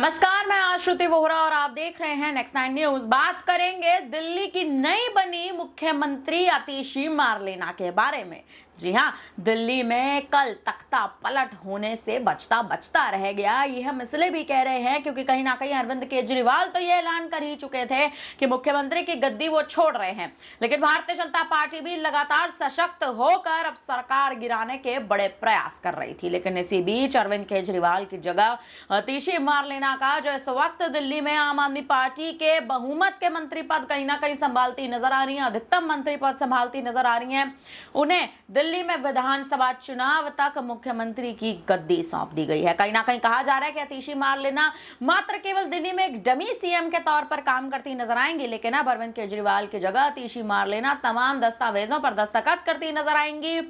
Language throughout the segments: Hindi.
नमस्कार मैं आश्रुति वोहरा और आप देख रहे हैं नेक्स्ट नाइन न्यूज बात करेंगे दिल्ली की नई बनी मुख्यमंत्री अतिशी मारलेना के बारे में जी हाँ दिल्ली में कल तख्ता पलट होने से बचता बचता रह गया ये हम इसलिए भी कह रहे हैं क्योंकि कहीं ना कहीं अरविंद केजरीवाल तो ये ऐलान कर ही चुके थे कि मुख्यमंत्री की गद्दी वो छोड़ रहे हैं लेकिन भारतीय जनता पार्टी भी लगातार सशक्त होकर अब सरकार गिराने के बड़े प्रयास कर रही थी लेकिन इसी बीच अरविंद केजरीवाल की जगह अतिशी मार लेना का जो इस वक्त दिल्ली में आम आदमी पार्टी के बहुमत के मंत्री पद कहीं ना कहीं संभालती नजर आ रही है अधिकतम मंत्री पद संभालती नजर आ रही है उन्हें दिल्ली दिल्ली में विधानसभा चुनाव तक मुख्यमंत्री की गद्दी सौंप दी गई है कहीं ना कहीं कहा जा रहा है कि अतिशी मार लेना मात्र केवल दिल्ली में एक डमी सीएम के तौर पर काम करती नजर आएंगी लेकिन अब अरविंद केजरीवाल की के जगह अतिशी मार लेना तमाम दस्तावेजों पर दस्तखत करती नजर आएंगी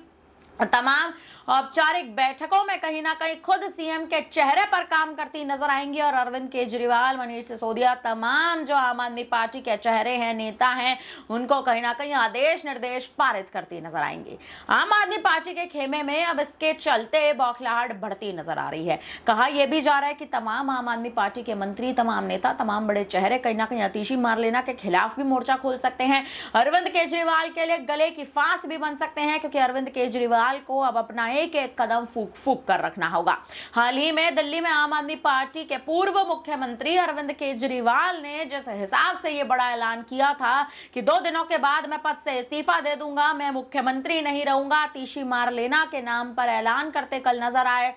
तमाम औपचारिक बैठकों में कहीं ना कहीं खुद सीएम के चेहरे पर काम करती नजर आएंगी और अरविंद केजरीवाल मनीष सिसोदिया तमाम जो आम आदमी पार्टी के चेहरे हैं नेता हैं उनको कहीं ना कहीं आदेश निर्देश पारित करती नजर आएंगी आम आदमी पार्टी के खेमे में अब इसके चलते बौखलाहट बढ़ती नजर आ रही है कहा यह भी जा रहा है कि तमाम आम आदमी पार्टी के मंत्री तमाम नेता तमाम बड़े चेहरे कहीं ना कहीं अतिशी मार लेना के खिलाफ भी मोर्चा खोल सकते हैं अरविंद केजरीवाल के लिए गले की फांस भी बन सकते हैं क्योंकि अरविंद केजरीवाल सवाल को अब अपना एक एक कदम फूक फूक कर रखना होगा हाल ही में दिल्ली में आम आदमी पार्टी के पूर्व मुख्यमंत्री अरविंद केजरीवाल ने जिस हिसाब से ये बड़ा ऐलान किया था कि दो दिनों के बाद मैं पद से इस्तीफा दे दूंगा मैं मुख्यमंत्री नहीं रहूंगा तीशी मार लेना के नाम पर ऐलान करते कल नजर आए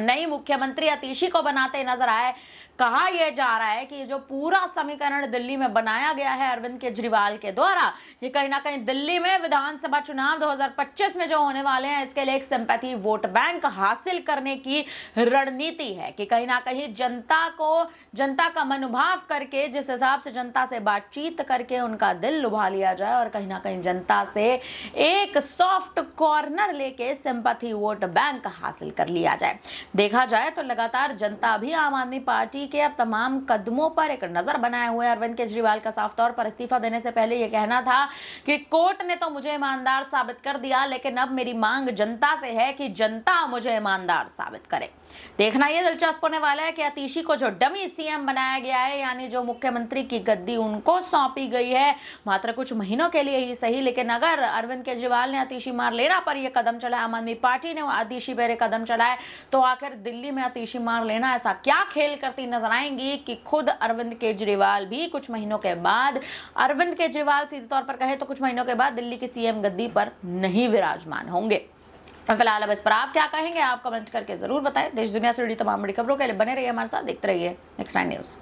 नई मुख्यमंत्री अतिशी को बनाते नजर आए कहा यह जा रहा है कि जो पूरा समीकरण दिल्ली में बनाया गया है अरविंद केजरीवाल के द्वारा ये कहीं ना कहीं दिल्ली में विधानसभा चुनाव 2025 में जो होने वाले हैं इसके लिए एक सिंपैथी वोट बैंक हासिल करने की रणनीति है कि कहीं ना कहीं जनता को जनता का मनोभाव करके जिस हिसाब से जनता से बातचीत करके उनका दिल लुभा लिया जाए और कहीं ना कहीं जनता से एक सॉफ्ट कॉर्नर लेके सिंपथी वोट बैंक हासिल कर लिया जाए देखा जाए तो लगातार जनता भी आम आदमी पार्टी के अब तमाम कदमों पर एक नजर बनाए हुए अरविंद केजरीवाल का साफ तौर पर इस्तीफा देने से पहले यह कहना था कि कोर्ट ने तो मुझे ईमानदार साबित कर दिया लेकिन अब मेरी मांग जनता से है कि जनता मुझे ईमानदार साबित करे देखना यह दिलचस्प होने वाला है कि अतीशी को जो डमी सीएम बनाया गया है यानी जो मुख्यमंत्री की गद्दी उनको सौंपी गई है मात्र कुछ महीनों के लिए ही सही लेकिन अगर अरविंद केजरीवाल ने अतीशी मार लेना पर यह कदम चलाया आम आदमी पार्टी ने अतीशी पर कदम चलाए तो आखिर दिल्ली में आतिशी मार लेना ऐसा क्या खेल करती नजर आएंगी कि खुद अरविंद केजरीवाल भी कुछ महीनों के बाद अरविंद केजरीवाल सीधे तौर पर कहे तो कुछ महीनों के बाद दिल्ली की सीएम गद्दी पर नहीं विराजमान होंगे फिलहाल अब इस पर आप क्या कहेंगे आप कमेंट करके जरूर बताएं देश दुनिया से जुड़ी तमाम बड़ी खबरों के लिए बने रहिए हमारे साथ देखते रहिए नेक्स्ट टाइम न्यूज़